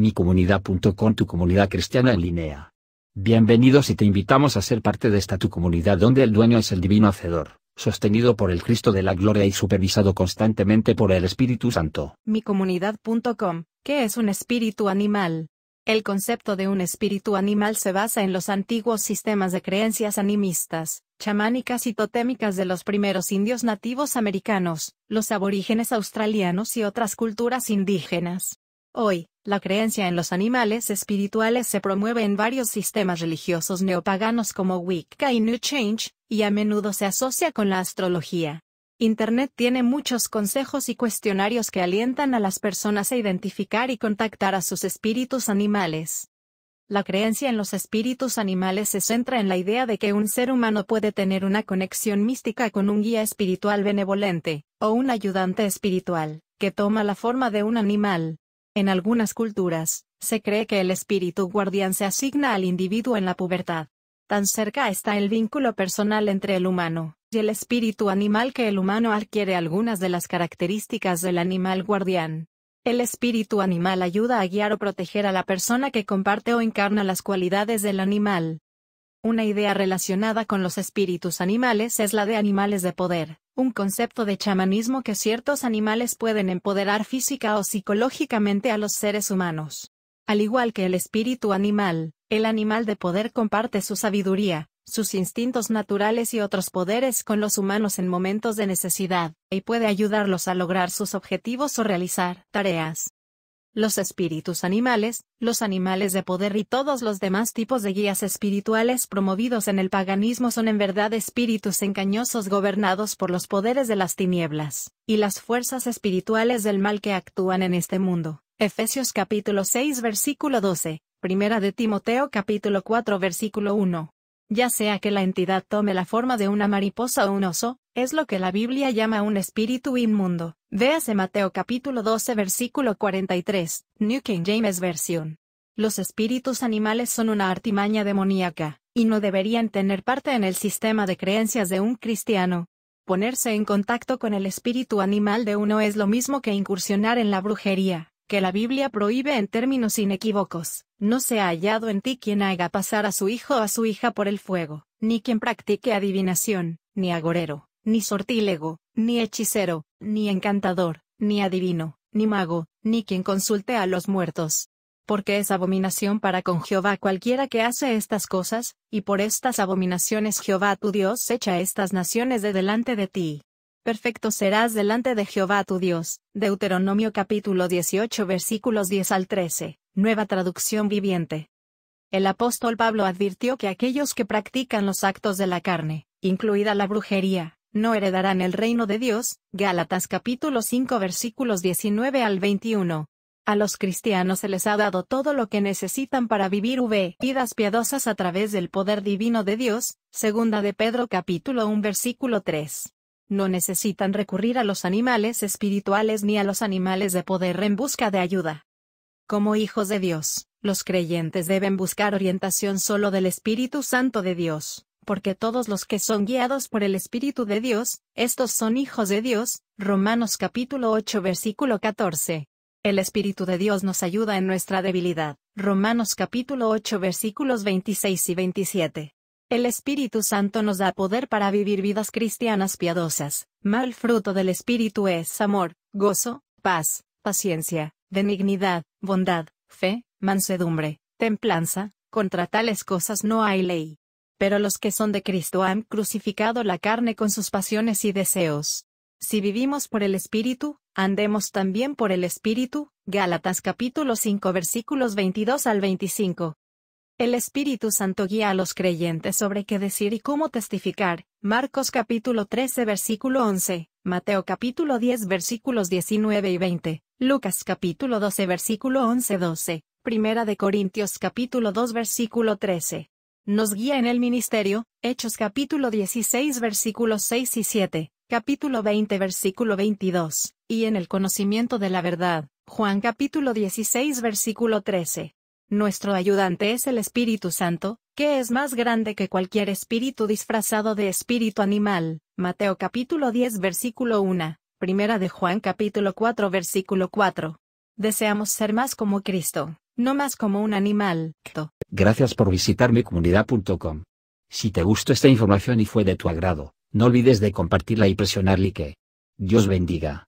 micomunidad.com tu comunidad cristiana en línea. Bienvenidos y te invitamos a ser parte de esta tu comunidad donde el dueño es el divino hacedor, sostenido por el Cristo de la gloria y supervisado constantemente por el Espíritu Santo. Micomunidad.com, ¿qué es un espíritu animal? El concepto de un espíritu animal se basa en los antiguos sistemas de creencias animistas, chamánicas y totémicas de los primeros indios nativos americanos, los aborígenes australianos y otras culturas indígenas. Hoy, la creencia en los animales espirituales se promueve en varios sistemas religiosos neopaganos como Wicca y New Change, y a menudo se asocia con la astrología. Internet tiene muchos consejos y cuestionarios que alientan a las personas a identificar y contactar a sus espíritus animales. La creencia en los espíritus animales se centra en la idea de que un ser humano puede tener una conexión mística con un guía espiritual benevolente, o un ayudante espiritual, que toma la forma de un animal. En algunas culturas, se cree que el espíritu guardián se asigna al individuo en la pubertad. Tan cerca está el vínculo personal entre el humano y el espíritu animal que el humano adquiere algunas de las características del animal guardián. El espíritu animal ayuda a guiar o proteger a la persona que comparte o encarna las cualidades del animal. Una idea relacionada con los espíritus animales es la de animales de poder, un concepto de chamanismo que ciertos animales pueden empoderar física o psicológicamente a los seres humanos. Al igual que el espíritu animal, el animal de poder comparte su sabiduría, sus instintos naturales y otros poderes con los humanos en momentos de necesidad, y puede ayudarlos a lograr sus objetivos o realizar tareas los espíritus animales, los animales de poder y todos los demás tipos de guías espirituales promovidos en el paganismo son en verdad espíritus engañosos gobernados por los poderes de las tinieblas, y las fuerzas espirituales del mal que actúan en este mundo. Efesios capítulo 6 versículo 12, Primera de Timoteo capítulo 4 versículo 1 ya sea que la entidad tome la forma de una mariposa o un oso, es lo que la Biblia llama un espíritu inmundo. Véase Mateo capítulo 12 versículo 43, New King James versión. Los espíritus animales son una artimaña demoníaca, y no deberían tener parte en el sistema de creencias de un cristiano. Ponerse en contacto con el espíritu animal de uno es lo mismo que incursionar en la brujería que la Biblia prohíbe en términos inequívocos, no se ha hallado en ti quien haga pasar a su hijo o a su hija por el fuego, ni quien practique adivinación, ni agorero, ni sortílego, ni hechicero, ni encantador, ni adivino, ni mago, ni quien consulte a los muertos. Porque es abominación para con Jehová cualquiera que hace estas cosas, y por estas abominaciones Jehová tu Dios echa estas naciones de delante de ti. Perfecto serás delante de Jehová tu Dios. Deuteronomio capítulo 18 versículos 10 al 13, nueva traducción viviente. El apóstol Pablo advirtió que aquellos que practican los actos de la carne, incluida la brujería, no heredarán el reino de Dios. Gálatas capítulo 5 versículos 19 al 21. A los cristianos se les ha dado todo lo que necesitan para vivir vidas piadosas a través del poder divino de Dios, segunda de Pedro capítulo 1 versículo 3. No necesitan recurrir a los animales espirituales ni a los animales de poder en busca de ayuda. Como hijos de Dios, los creyentes deben buscar orientación solo del Espíritu Santo de Dios, porque todos los que son guiados por el Espíritu de Dios, estos son hijos de Dios. Romanos capítulo 8 versículo 14. El Espíritu de Dios nos ayuda en nuestra debilidad. Romanos capítulo 8 versículos 26 y 27. El Espíritu Santo nos da poder para vivir vidas cristianas piadosas. Mal fruto del Espíritu es amor, gozo, paz, paciencia, benignidad, bondad, fe, mansedumbre, templanza, contra tales cosas no hay ley. Pero los que son de Cristo han crucificado la carne con sus pasiones y deseos. Si vivimos por el Espíritu, andemos también por el Espíritu. Gálatas capítulo 5 versículos 22 al 25. El Espíritu Santo guía a los creyentes sobre qué decir y cómo testificar. Marcos capítulo 13 versículo 11, Mateo capítulo 10 versículos 19 y 20, Lucas capítulo 12 versículo 11 12, Primera de Corintios capítulo 2 versículo 13. Nos guía en el ministerio, Hechos capítulo 16 versículos 6 y 7, capítulo 20 versículo 22, y en el conocimiento de la verdad, Juan capítulo 16 versículo 13. Nuestro ayudante es el Espíritu Santo, que es más grande que cualquier espíritu disfrazado de espíritu animal. Mateo capítulo 10 versículo 1, Primera de Juan capítulo 4 versículo 4. Deseamos ser más como Cristo, no más como un animal. Gracias por visitar mi comunidad.com. Si te gustó esta información y fue de tu agrado, no olvides de compartirla y presionar like. Dios bendiga.